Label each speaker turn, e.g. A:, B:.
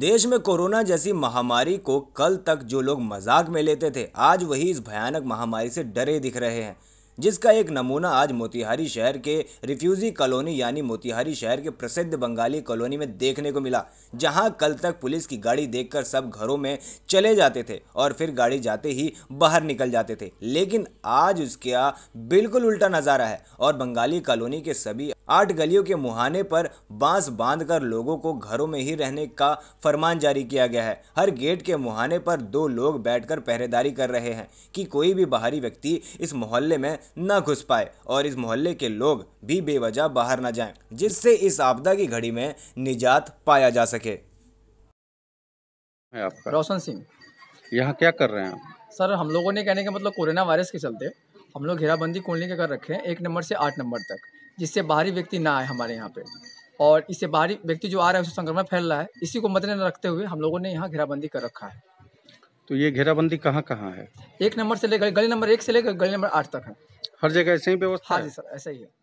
A: देश में कोरोना जैसी महामारी को कल तक जो लोग मजाक में लेते थे आज वही इस भयानक महामारी से डरे दिख रहे हैं जिसका एक नमूना आज मोतिहारी शहर के रिफ्यूजी कॉलोनी यानी मोतिहारी शहर के प्रसिद्ध बंगाली कॉलोनी में देखने को मिला जहां कल तक पुलिस की गाड़ी देखकर सब घरों में चले जाते थे और फिर गाड़ी जाते ही बाहर निकल जाते थे लेकिन आज उसका बिल्कुल उल्टा नजारा है और बंगाली कॉलोनी के सभी आठ गलियों के मुहाने पर बांस बांधकर लोगों को घरों में ही रहने का फरमान जारी किया गया है हर गेट के मुहाने पर दो लोग बैठकर पहरेदारी कर रहे हैं कि कोई भी बाहरी व्यक्ति इस मोहल्ले में न घुस पाए और इस मोहल्ले के लोग भी बेवजह बाहर न जाएं जिससे इस आपदा की घड़ी में निजात पाया जा सके रोशन सिंह यहाँ क्या कर रहे हैं
B: सर हम लोगों ने कहने का मतलब कोरोना वायरस के चलते हम लोग घेराबंदी कॉलोनी के कर रखे हैं एक नंबर से आठ नंबर तक जिससे बाहरी व्यक्ति ना आए हमारे यहाँ पे और इससे बाहरी व्यक्ति जो आ रहा है उससे संक्रमण फैल रहा है इसी को मद्देनजर रखते हुए हम लोगों ने यहाँ घेराबंदी कर रखा है
C: तो ये घेराबंदी कहाँ कहाँ है
B: एक नंबर से लेकर गली नंबर एक से लेकर गली नंबर आठ तक है
C: हर जगह ऐसे ही व्यवस्था हाँ जी
B: सर ऐसा ही है